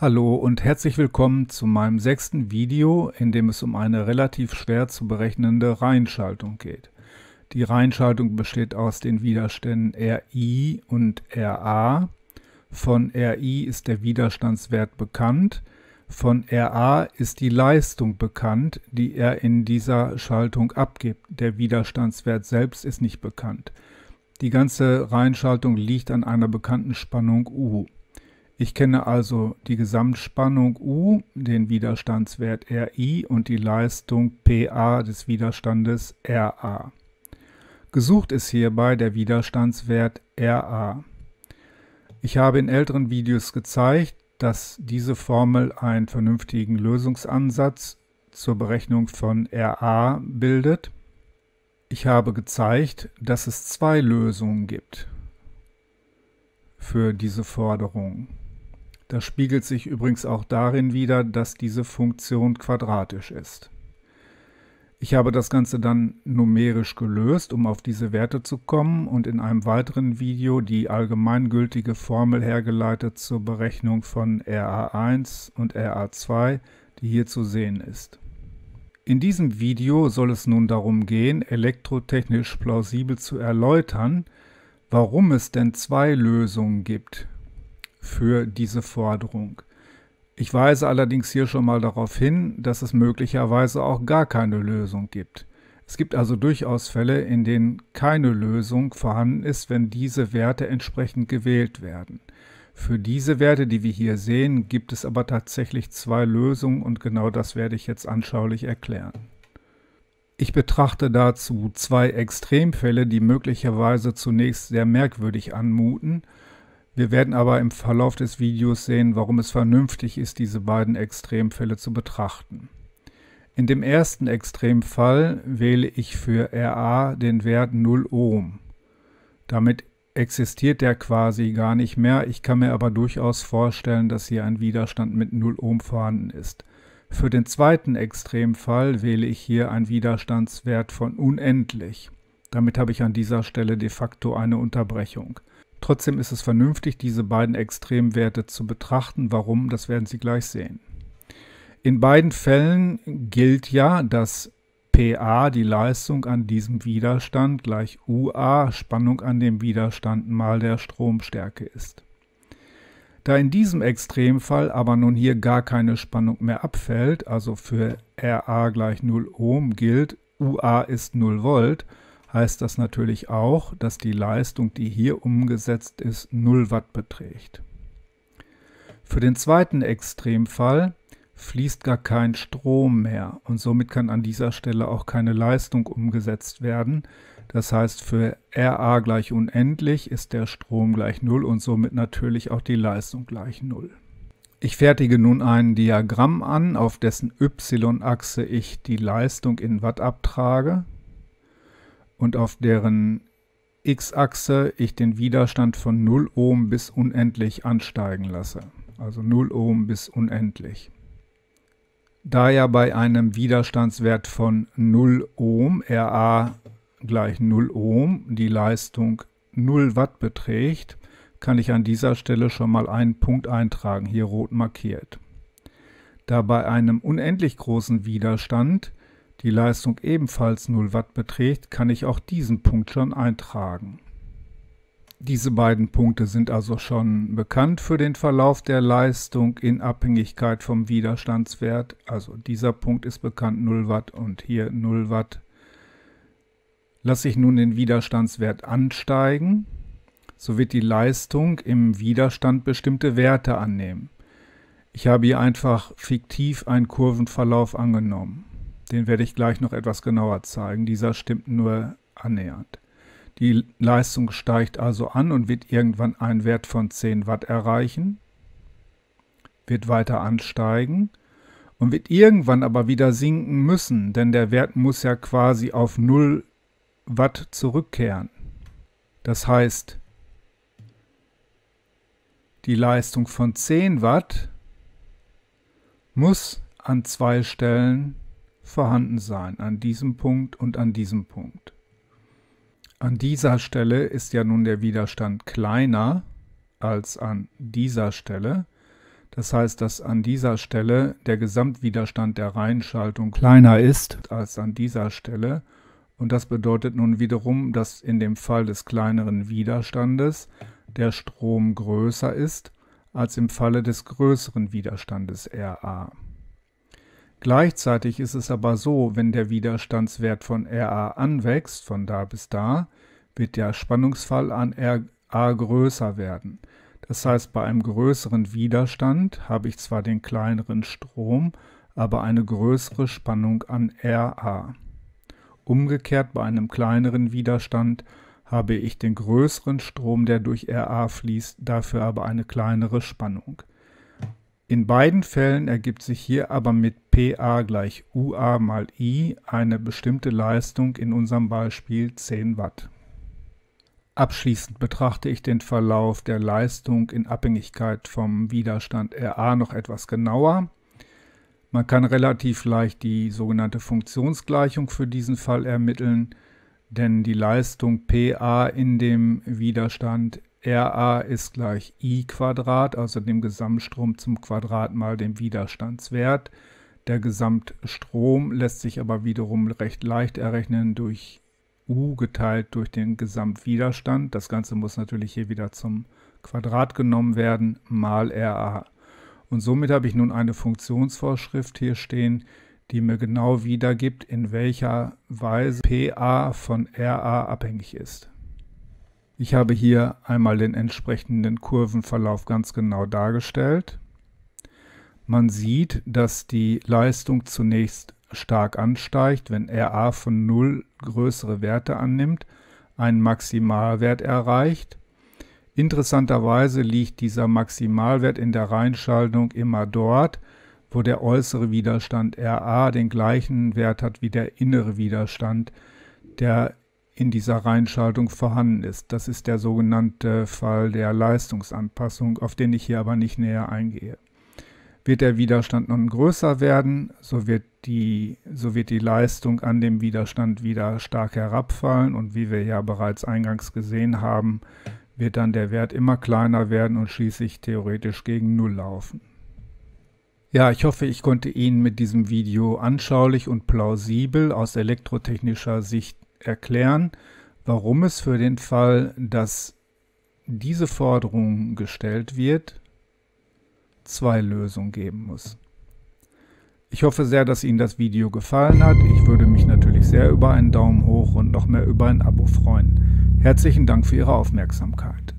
Hallo und herzlich willkommen zu meinem sechsten Video, in dem es um eine relativ schwer zu berechnende Reihenschaltung geht. Die Reihenschaltung besteht aus den Widerständen RI und RA. Von RI ist der Widerstandswert bekannt, von RA ist die Leistung bekannt, die er in dieser Schaltung abgibt. Der Widerstandswert selbst ist nicht bekannt. Die ganze Reihenschaltung liegt an einer bekannten Spannung U. Ich kenne also die Gesamtspannung U, den Widerstandswert RI und die Leistung PA des Widerstandes RA. Gesucht ist hierbei der Widerstandswert RA. Ich habe in älteren Videos gezeigt, dass diese Formel einen vernünftigen Lösungsansatz zur Berechnung von RA bildet. Ich habe gezeigt, dass es zwei Lösungen gibt für diese Forderungen. Das spiegelt sich übrigens auch darin wider, dass diese Funktion quadratisch ist. Ich habe das Ganze dann numerisch gelöst, um auf diese Werte zu kommen und in einem weiteren Video die allgemeingültige Formel hergeleitet zur Berechnung von RA1 und RA2, die hier zu sehen ist. In diesem Video soll es nun darum gehen, elektrotechnisch plausibel zu erläutern, warum es denn zwei Lösungen gibt, für diese Forderung. Ich weise allerdings hier schon mal darauf hin, dass es möglicherweise auch gar keine Lösung gibt. Es gibt also durchaus Fälle, in denen keine Lösung vorhanden ist, wenn diese Werte entsprechend gewählt werden. Für diese Werte, die wir hier sehen, gibt es aber tatsächlich zwei Lösungen und genau das werde ich jetzt anschaulich erklären. Ich betrachte dazu zwei Extremfälle, die möglicherweise zunächst sehr merkwürdig anmuten wir werden aber im Verlauf des Videos sehen, warum es vernünftig ist, diese beiden Extremfälle zu betrachten. In dem ersten Extremfall wähle ich für RA den Wert 0 Ohm. Damit existiert der quasi gar nicht mehr. Ich kann mir aber durchaus vorstellen, dass hier ein Widerstand mit 0 Ohm vorhanden ist. Für den zweiten Extremfall wähle ich hier einen Widerstandswert von unendlich. Damit habe ich an dieser Stelle de facto eine Unterbrechung. Trotzdem ist es vernünftig, diese beiden Extremwerte zu betrachten. Warum? Das werden Sie gleich sehen. In beiden Fällen gilt ja, dass PA, die Leistung an diesem Widerstand, gleich UA, Spannung an dem Widerstand mal der Stromstärke ist. Da in diesem Extremfall aber nun hier gar keine Spannung mehr abfällt, also für RA gleich 0 Ohm gilt, UA ist 0 Volt, heißt das natürlich auch, dass die Leistung, die hier umgesetzt ist, 0 Watt beträgt. Für den zweiten Extremfall fließt gar kein Strom mehr und somit kann an dieser Stelle auch keine Leistung umgesetzt werden. Das heißt, für RA gleich unendlich ist der Strom gleich 0 und somit natürlich auch die Leistung gleich 0. Ich fertige nun ein Diagramm an, auf dessen y-Achse ich die Leistung in Watt abtrage und auf deren x-Achse ich den Widerstand von 0 Ohm bis unendlich ansteigen lasse. Also 0 Ohm bis unendlich. Da ja bei einem Widerstandswert von 0 Ohm, RA gleich 0 Ohm, die Leistung 0 Watt beträgt, kann ich an dieser Stelle schon mal einen Punkt eintragen, hier rot markiert. Da bei einem unendlich großen Widerstand die Leistung ebenfalls 0 Watt beträgt, kann ich auch diesen Punkt schon eintragen. Diese beiden Punkte sind also schon bekannt für den Verlauf der Leistung in Abhängigkeit vom Widerstandswert. Also dieser Punkt ist bekannt 0 Watt und hier 0 Watt. Lasse ich nun den Widerstandswert ansteigen, so wird die Leistung im Widerstand bestimmte Werte annehmen. Ich habe hier einfach fiktiv einen Kurvenverlauf angenommen. Den werde ich gleich noch etwas genauer zeigen. Dieser stimmt nur annähernd. Die Leistung steigt also an und wird irgendwann einen Wert von 10 Watt erreichen, wird weiter ansteigen und wird irgendwann aber wieder sinken müssen, denn der Wert muss ja quasi auf 0 Watt zurückkehren. Das heißt, die Leistung von 10 Watt muss an zwei Stellen vorhanden sein, an diesem Punkt und an diesem Punkt. An dieser Stelle ist ja nun der Widerstand kleiner als an dieser Stelle. Das heißt, dass an dieser Stelle der Gesamtwiderstand der Reihenschaltung kleiner ist als an dieser Stelle. Und das bedeutet nun wiederum, dass in dem Fall des kleineren Widerstandes der Strom größer ist als im Falle des größeren Widerstandes RA. Gleichzeitig ist es aber so, wenn der Widerstandswert von RA anwächst, von da bis da, wird der Spannungsfall an RA größer werden. Das heißt, bei einem größeren Widerstand habe ich zwar den kleineren Strom, aber eine größere Spannung an RA. Umgekehrt bei einem kleineren Widerstand habe ich den größeren Strom, der durch RA fließt, dafür aber eine kleinere Spannung. In beiden Fällen ergibt sich hier aber mit PA gleich UA mal I eine bestimmte Leistung, in unserem Beispiel 10 Watt. Abschließend betrachte ich den Verlauf der Leistung in Abhängigkeit vom Widerstand RA noch etwas genauer. Man kann relativ leicht die sogenannte Funktionsgleichung für diesen Fall ermitteln, denn die Leistung PA in dem Widerstand RA ist gleich I Quadrat, also dem Gesamtstrom zum Quadrat mal dem Widerstandswert. Der Gesamtstrom lässt sich aber wiederum recht leicht errechnen durch U geteilt durch den Gesamtwiderstand. Das Ganze muss natürlich hier wieder zum Quadrat genommen werden, mal RA. Und somit habe ich nun eine Funktionsvorschrift hier stehen, die mir genau wiedergibt, in welcher Weise PA von RA abhängig ist. Ich habe hier einmal den entsprechenden Kurvenverlauf ganz genau dargestellt. Man sieht, dass die Leistung zunächst stark ansteigt, wenn RA von 0 größere Werte annimmt, einen Maximalwert erreicht. Interessanterweise liegt dieser Maximalwert in der Reinschaltung immer dort, wo der äußere Widerstand RA den gleichen Wert hat wie der innere Widerstand, der in dieser Reinschaltung vorhanden ist. Das ist der sogenannte Fall der Leistungsanpassung, auf den ich hier aber nicht näher eingehe. Wird der Widerstand nun größer werden, so wird, die, so wird die Leistung an dem Widerstand wieder stark herabfallen und wie wir ja bereits eingangs gesehen haben, wird dann der Wert immer kleiner werden und schließlich theoretisch gegen Null laufen. Ja, ich hoffe, ich konnte Ihnen mit diesem Video anschaulich und plausibel aus elektrotechnischer Sicht erklären, warum es für den Fall, dass diese Forderung gestellt wird, zwei Lösungen geben muss. Ich hoffe sehr, dass Ihnen das Video gefallen hat. Ich würde mich natürlich sehr über einen Daumen hoch und noch mehr über ein Abo freuen. Herzlichen Dank für Ihre Aufmerksamkeit.